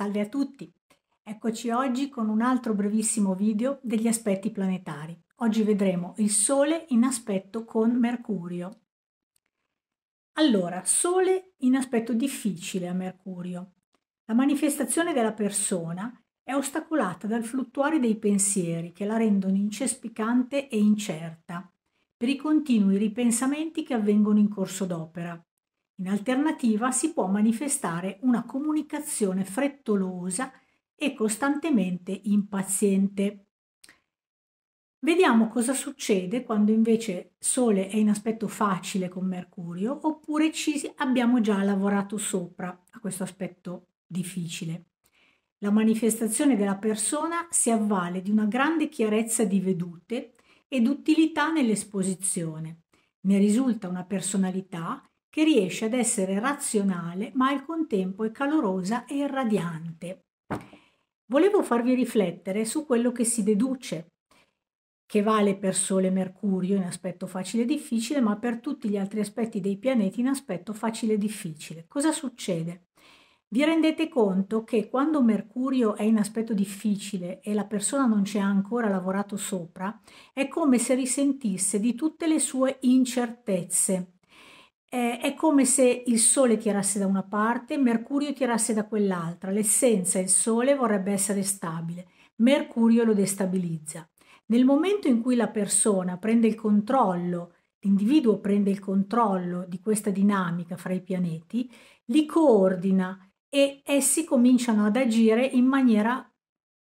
Salve a tutti! Eccoci oggi con un altro brevissimo video degli aspetti planetari. Oggi vedremo il Sole in aspetto con Mercurio. Allora, Sole in aspetto difficile a Mercurio. La manifestazione della persona è ostacolata dal fluttuare dei pensieri che la rendono incespicante e incerta per i continui ripensamenti che avvengono in corso d'opera. In alternativa si può manifestare una comunicazione frettolosa e costantemente impaziente. Vediamo cosa succede quando invece Sole è in aspetto facile con Mercurio oppure ci abbiamo già lavorato sopra a questo aspetto difficile. La manifestazione della persona si avvale di una grande chiarezza di vedute ed utilità nell'esposizione. Ne risulta una personalità che riesce ad essere razionale ma al contempo è calorosa e radiante. Volevo farvi riflettere su quello che si deduce, che vale per Sole e Mercurio in aspetto facile e difficile, ma per tutti gli altri aspetti dei pianeti in aspetto facile e difficile. Cosa succede? Vi rendete conto che quando Mercurio è in aspetto difficile e la persona non ci ha ancora lavorato sopra, è come se risentisse di tutte le sue incertezze, eh, è come se il Sole tirasse da una parte, Mercurio tirasse da quell'altra. L'essenza, il Sole, vorrebbe essere stabile. Mercurio lo destabilizza. Nel momento in cui la persona prende il controllo, l'individuo prende il controllo di questa dinamica fra i pianeti, li coordina e essi cominciano ad agire in maniera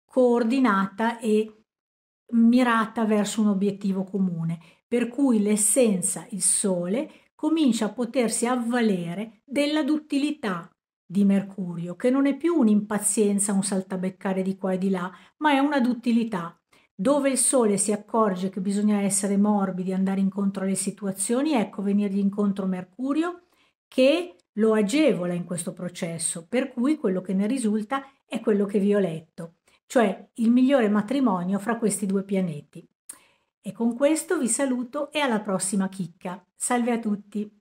coordinata e mirata verso un obiettivo comune, per cui l'essenza, il Sole, comincia a potersi avvalere della duttilità di Mercurio, che non è più un'impazienza, un saltabeccare di qua e di là, ma è una duttilità. Dove il Sole si accorge che bisogna essere morbidi, andare incontro alle situazioni, ecco venirgli incontro Mercurio che lo agevola in questo processo, per cui quello che ne risulta è quello che vi ho letto, cioè il migliore matrimonio fra questi due pianeti. E con questo vi saluto e alla prossima chicca. Salve a tutti!